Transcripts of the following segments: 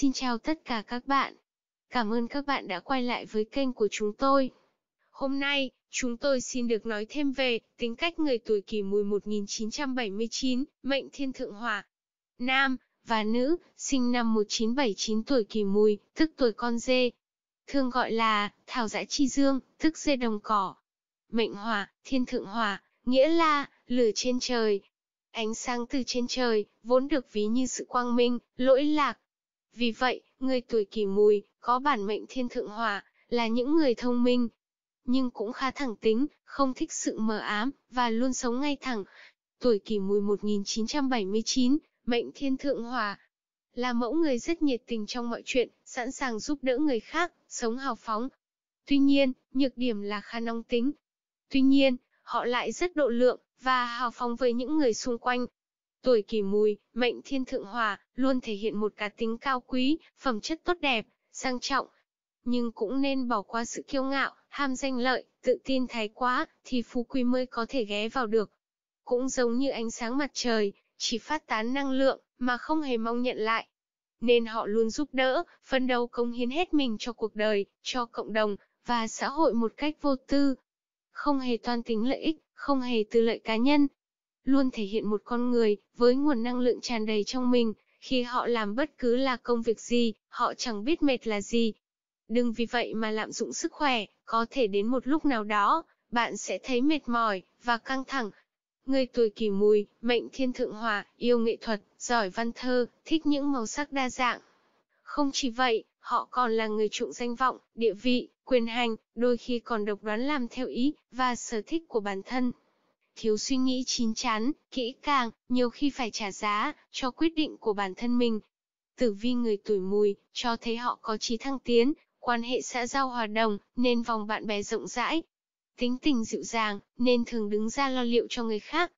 Xin chào tất cả các bạn. Cảm ơn các bạn đã quay lại với kênh của chúng tôi. Hôm nay, chúng tôi xin được nói thêm về tính cách người tuổi kỷ mùi 1979, mệnh thiên thượng hỏa. Nam và nữ, sinh năm 1979 tuổi kỷ mùi, tức tuổi con dê. Thường gọi là thảo dã chi dương, tức dê đồng cỏ. Mệnh hỏa, thiên thượng hỏa, nghĩa là lửa trên trời. Ánh sáng từ trên trời, vốn được ví như sự quang minh, lỗi lạc, vì vậy, người tuổi kỷ mùi, có bản mệnh thiên thượng hòa là những người thông minh, nhưng cũng khá thẳng tính, không thích sự mờ ám, và luôn sống ngay thẳng. Tuổi kỷ mùi 1979, mệnh thiên thượng hòa, là mẫu người rất nhiệt tình trong mọi chuyện, sẵn sàng giúp đỡ người khác, sống hào phóng. Tuy nhiên, nhược điểm là khá nóng tính. Tuy nhiên, họ lại rất độ lượng, và hào phóng với những người xung quanh. Tuổi kỷ mùi, mệnh thiên thượng hòa, luôn thể hiện một cá tính cao quý, phẩm chất tốt đẹp, sang trọng. Nhưng cũng nên bỏ qua sự kiêu ngạo, ham danh lợi, tự tin thái quá, thì phú quý mới có thể ghé vào được. Cũng giống như ánh sáng mặt trời, chỉ phát tán năng lượng, mà không hề mong nhận lại. Nên họ luôn giúp đỡ, phân đấu cống hiến hết mình cho cuộc đời, cho cộng đồng, và xã hội một cách vô tư. Không hề toan tính lợi ích, không hề tư lợi cá nhân, luôn thể hiện một con người với nguồn năng lượng tràn đầy trong mình, khi họ làm bất cứ là công việc gì, họ chẳng biết mệt là gì. Đừng vì vậy mà lạm dụng sức khỏe, có thể đến một lúc nào đó, bạn sẽ thấy mệt mỏi và căng thẳng. Người tuổi kỷ mùi, mệnh thiên thượng hòa, yêu nghệ thuật, giỏi văn thơ, thích những màu sắc đa dạng. Không chỉ vậy, họ còn là người trụng danh vọng, địa vị, quyền hành, đôi khi còn độc đoán làm theo ý và sở thích của bản thân thiếu suy nghĩ chín chắn, kỹ càng, nhiều khi phải trả giá, cho quyết định của bản thân mình. Tử vi người tuổi mùi, cho thấy họ có trí thăng tiến, quan hệ xã giao hòa đồng, nên vòng bạn bè rộng rãi. Tính tình dịu dàng, nên thường đứng ra lo liệu cho người khác.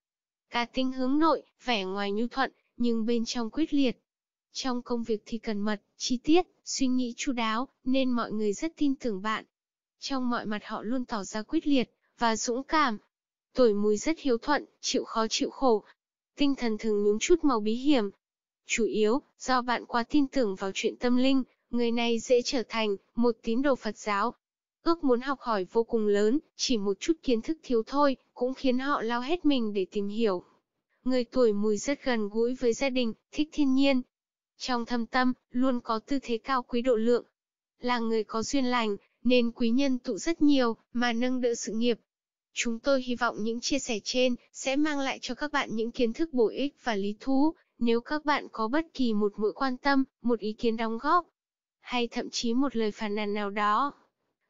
Cá tính hướng nội, vẻ ngoài nhu thuận, nhưng bên trong quyết liệt. Trong công việc thì cần mật, chi tiết, suy nghĩ chu đáo, nên mọi người rất tin tưởng bạn. Trong mọi mặt họ luôn tỏ ra quyết liệt, và dũng cảm, Tuổi mùi rất hiếu thuận, chịu khó chịu khổ. Tinh thần thường nhúng chút màu bí hiểm. Chủ yếu, do bạn quá tin tưởng vào chuyện tâm linh, người này dễ trở thành một tín đồ Phật giáo. Ước muốn học hỏi vô cùng lớn, chỉ một chút kiến thức thiếu thôi, cũng khiến họ lao hết mình để tìm hiểu. Người tuổi mùi rất gần gũi với gia đình, thích thiên nhiên. Trong thâm tâm, luôn có tư thế cao quý độ lượng. Là người có duyên lành, nên quý nhân tụ rất nhiều, mà nâng đỡ sự nghiệp, Chúng tôi hy vọng những chia sẻ trên sẽ mang lại cho các bạn những kiến thức bổ ích và lý thú. Nếu các bạn có bất kỳ một mũi quan tâm, một ý kiến đóng góp, hay thậm chí một lời phản nàn nào đó,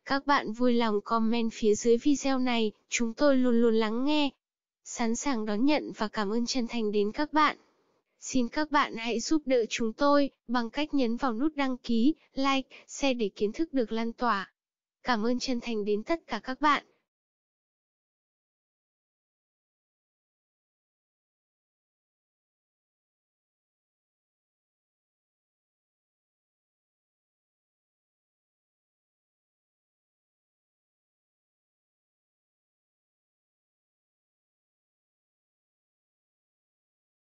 các bạn vui lòng comment phía dưới video này, chúng tôi luôn luôn lắng nghe, sẵn sàng đón nhận và cảm ơn chân thành đến các bạn. Xin các bạn hãy giúp đỡ chúng tôi bằng cách nhấn vào nút đăng ký, like, share để kiến thức được lan tỏa. Cảm ơn chân thành đến tất cả các bạn.